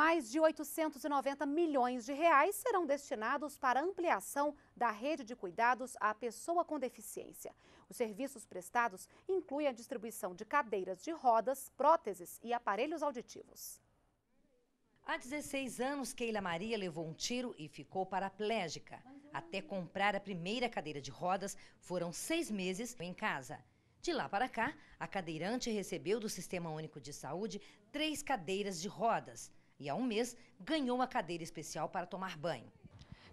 Mais de 890 milhões de reais serão destinados para ampliação da rede de cuidados à pessoa com deficiência. Os serviços prestados incluem a distribuição de cadeiras de rodas, próteses e aparelhos auditivos. Há 16 anos, Keila Maria levou um tiro e ficou paraplégica. Até comprar a primeira cadeira de rodas, foram seis meses em casa. De lá para cá, a cadeirante recebeu do Sistema Único de Saúde três cadeiras de rodas e há um mês ganhou uma cadeira especial para tomar banho.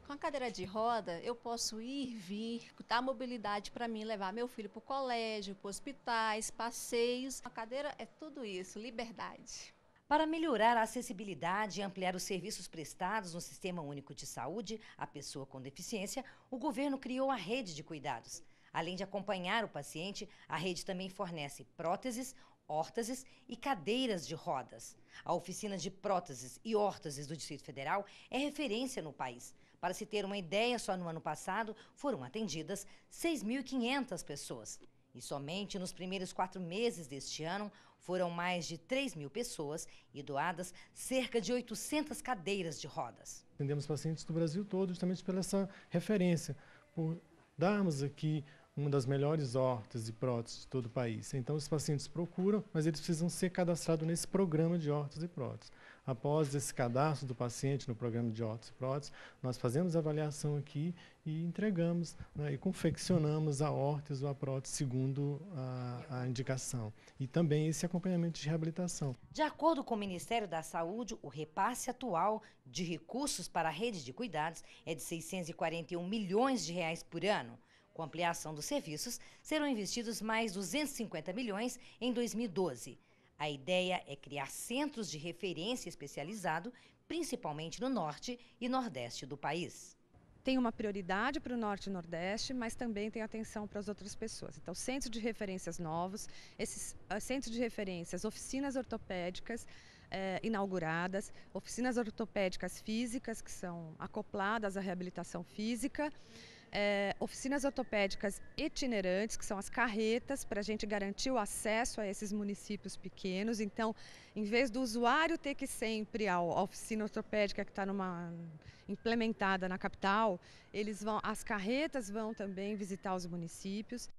Com a cadeira de roda, eu posso ir, vir, dar mobilidade para mim, levar meu filho para o colégio, para hospitais, passeios. A cadeira é tudo isso, liberdade. Para melhorar a acessibilidade e ampliar os serviços prestados no Sistema Único de Saúde à pessoa com deficiência, o governo criou a rede de cuidados. Além de acompanhar o paciente, a rede também fornece próteses, órteses e cadeiras de rodas. A oficina de próteses e órteses do Distrito Federal é referência no país. Para se ter uma ideia, só no ano passado foram atendidas 6.500 pessoas. E somente nos primeiros quatro meses deste ano foram mais de 3 mil pessoas e doadas cerca de 800 cadeiras de rodas. Atendemos pacientes do Brasil todo justamente pela essa referência, por darmos aqui uma das melhores hortas e próteses de todo o país. Então, os pacientes procuram, mas eles precisam ser cadastrados nesse programa de hortas e próteses. Após esse cadastro do paciente no programa de hortas e próteses, nós fazemos a avaliação aqui e entregamos né, e confeccionamos a hortas ou a prótese segundo a, a indicação. E também esse acompanhamento de reabilitação. De acordo com o Ministério da Saúde, o repasse atual de recursos para a rede de cuidados é de 641 milhões de reais por ano. Com ampliação dos serviços, serão investidos mais 250 milhões em 2012. A ideia é criar centros de referência especializado, principalmente no norte e nordeste do país tem uma prioridade para o Norte e Nordeste, mas também tem atenção para as outras pessoas. Então, centros de referências novos, esses ah, centros de referências, oficinas ortopédicas eh, inauguradas, oficinas ortopédicas físicas que são acopladas à reabilitação física é, oficinas ortopédicas itinerantes, que são as carretas, para a gente garantir o acesso a esses municípios pequenos. Então, em vez do usuário ter que sempre a, oficina ortopédica que está implementada na capital, eles vão, as carretas vão também visitar os municípios.